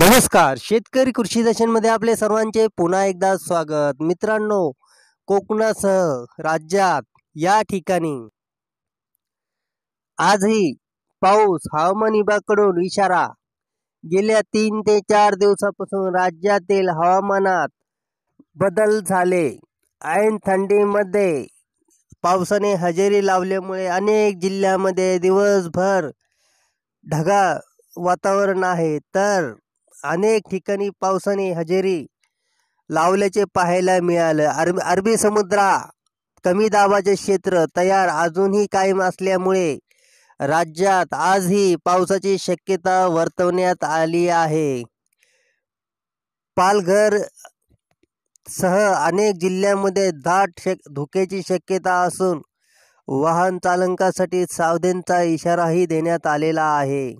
नमस्कार शेतकरी कृषी मध्ये आपले सर्वांचे पुन्हा एकदा स्वागत मित्रांनो कोकणासह राज्यात या ठिकाणी आजही पाऊस हवामान विभागाकडून इशारा गेल्या तीन ते चार दिवसापासून राज्यातील हवामानात बदल झाले ऐन थंडीमध्ये पावसाने हजेरी लावल्यामुळे अनेक जिल्ह्यामध्ये दिवसभर ढगा वातावरण आहे तर अनेक ठिकाणी पावसाने हजेरी लावल्याचे पाहायला मिळालं अरबी अरबी समुद्रा कमी दाबाचे क्षेत्र तयार अजूनही कायम असल्यामुळे राज्यात आजही पावसाची शक्यता वर्तवण्यात आली आहे पालघर सह अनेक जिल्ह्यांमध्ये दाट शक धोक्याची शक्यता असून वाहन चालकांसाठी सावधानचा इशाराही देण्यात आलेला आहे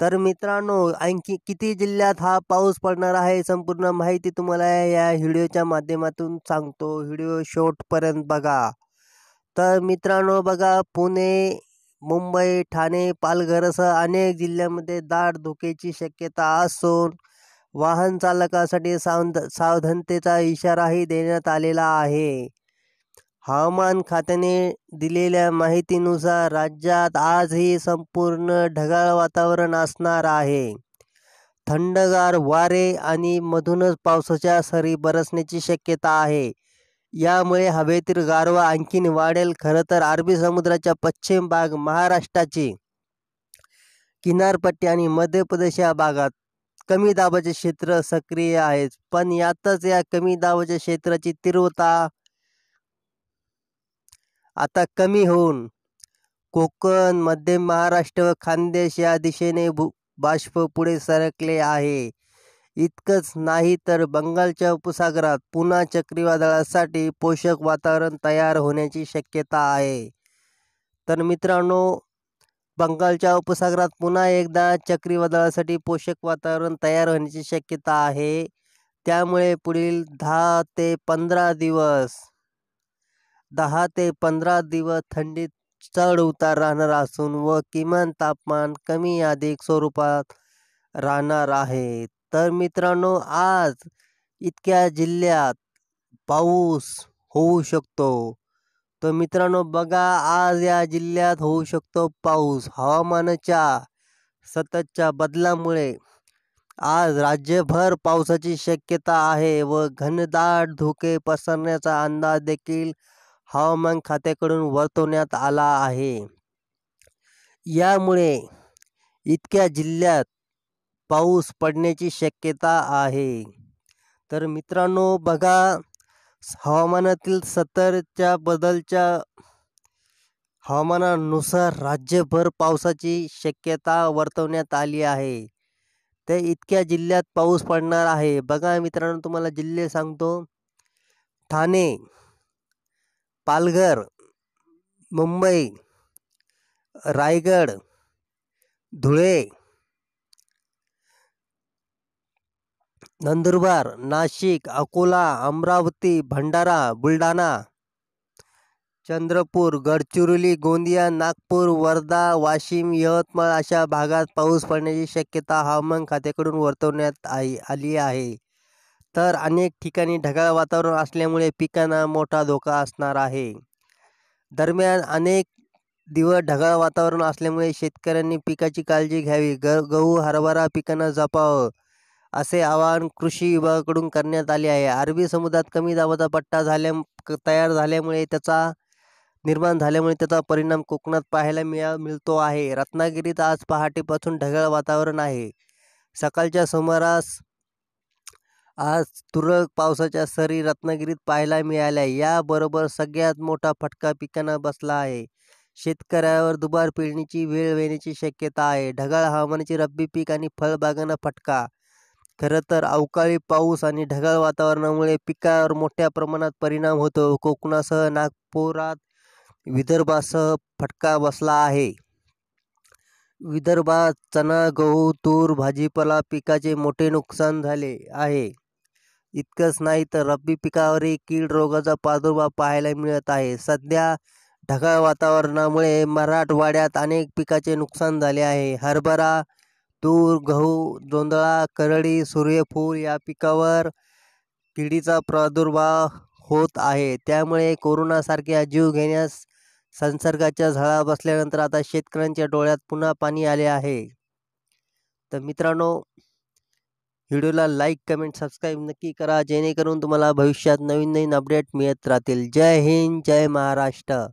तर मित्रांनो आणखी किती जिल्ह्यात हा पाऊस पडणार आहे संपूर्ण माहिती तुम्हाला या व्हिडिओच्या माध्यमातून सांगतो व्हिडिओ शोटपर्यंत बघा तर मित्रांनो बघा पुणे मुंबई ठाणे पालघरसह अनेक जिल्ह्यामध्ये दाट धुकेची शक्यता असून वाहन चालकासाठी सावध सावधानतेचा इशाराही देण्यात आलेला आहे हवामान खात्याने दिलेल्या माहितीनुसार राज्यात आजही संपूर्ण ढगाळ वातावरण असणार आहे थंडगार वारे आणि मधूनच पावसाच्या सरी बरसण्याची शक्यता आहे यामुळे हवेतील गारवा आणखीन वाढेल खरं तर अरबी समुद्राच्या पश्चिम भाग महाराष्ट्राची किनारपट्टी आणि मध्य प्रदेश या भागात कमी दाबाचे क्षेत्र सक्रिय आहे पण यातच या कमी दाबाच्या क्षेत्राची तीव्रता आता कमी होऊन कोकण मध्य महाराष्ट्र व खानदेश या दिशेने भू बाष्प पुढे सरकले आहे इतकंच नाही तर बंगालच्या उपसागरात पुन्हा चक्रीवादळासाठी पोषक वातावरण तयार होण्याची शक्यता आहे तर मित्रांनो बंगालच्या उपसागरात पुन्हा एकदा चक्रीवादळासाठी पोषक वातावरण तयार होण्याची शक्यता आहे त्यामुळे पुढील दहा ते पंधरा दिवस दहा ते पंधरा दिवस थंडीत चढ उतार राहणार असून व किमान तापमान कमी अधिक स्वरूपात राहणार आहे तर मित्रांनो आज इतक्या जिल्ह्यात पाऊस होऊ शकतो तर मित्रांनो बघा आज या जिल्ह्यात होऊ शकतो पाऊस हवामानाच्या सततच्या बदलामुळे आज राज्यभर पावसाची शक्यता आहे व घनदाट धुके पसरण्याचा अंदाज देखील हवामान खात्याकडून वर्तवण्यात आला आहे यामुळे इतक्या जिल्ह्यात पाऊस पडण्याची शक्यता आहे तर मित्रांनो बघा हवामानातील सतरच्या बदलच्या हवामानानुसार राज्यभर पावसाची शक्यता वर्तवण्यात आली आहे तर इतक्या जिल्ह्यात पाऊस पडणार आहे बघा मित्रांनो तुम्हाला जिल्हे सांगतो ठाणे पालघर मुंबई रायगड धुळे नंदुरबार नाशिक अकोला अमरावती भंडारा बुलढाणा चंद्रपूर गडचिरोली गोंदिया नागपूर वर्धा वाशिम यवतमाळ अशा भागात पाऊस पडण्याची शक्यता हवामान खात्याकडून वर्तवण्यात आई आली आहे तर अनेक ठिकाणी ढगाळ वातावरण असल्यामुळे पिकांना मोठा धोका असणार आहे दरम्यान अनेक दिवस ढगाळ वातावरण असल्यामुळे शेतकऱ्यांनी पिकाची काळजी घ्यावी ग गहू हरभरा पिकांना जपावं असे आवाहन कृषी विभागाकडून करण्यात आले आहे अरबी समुद्रात कमी दाबाचा पट्टा झाल्या तयार झाल्यामुळे त्याचा निर्माण झाल्यामुळे त्याचा परिणाम कोकणात पाहायला मिळा मिळतो आहे रत्नागिरीत आज पहाटेपासून ढगाळ वातावरण आहे सकाळच्या सुमारास आज तुरळक पावसाच्या सरी रत्नागिरीत पाहायला मिळाल्या याबरोबर सगळ्यात मोठा फटका पिकांना बसला आहे शेतकऱ्यावर दुबार पेरणीची वेळ येण्याची शक्यता आहे ढगाळ हवामानाची रब्बी पीक आणि फळबागांना फटका खरं तर अवकाळी पाऊस आणि ढगाळ वातावरणामुळे पिकावर मोठ्या प्रमाणात परिणाम होतो कोकणासह नागपुरात विदर्भासह फटका बसला आहे विदर्भात चणा गहू तूर भाजीपाला पिकाचे मोठे नुकसान झाले आहे इतकंच नाही तर रब्बी पिकावरही कीड रोगाचा प्रादुर्भाव पाहायला मिळत आहे सध्या ढगाळ वातावरणामुळे मराठवाड्यात अनेक पिकाचे नुकसान झाले आहे हरभरा तूर गहू जोंधळा करडी सूर्यफूल या पिकावर किडीचा प्रादुर्भाव होत आहे त्यामुळे कोरोनासारख्या जीव घेण्यास संसर्गाच्या झळा बसल्यानंतर आता शेतकऱ्यांच्या डोळ्यात पुन्हा पाणी आले आहे तर मित्रांनो व्हिडिओला लाईक कमेंट सबस्क्राईब नक्की करा जेणेकरून तुम्हाला भविष्यात नवीन नवीन अपडेट मिळत राहतील जय हिंद जय महाराष्ट्र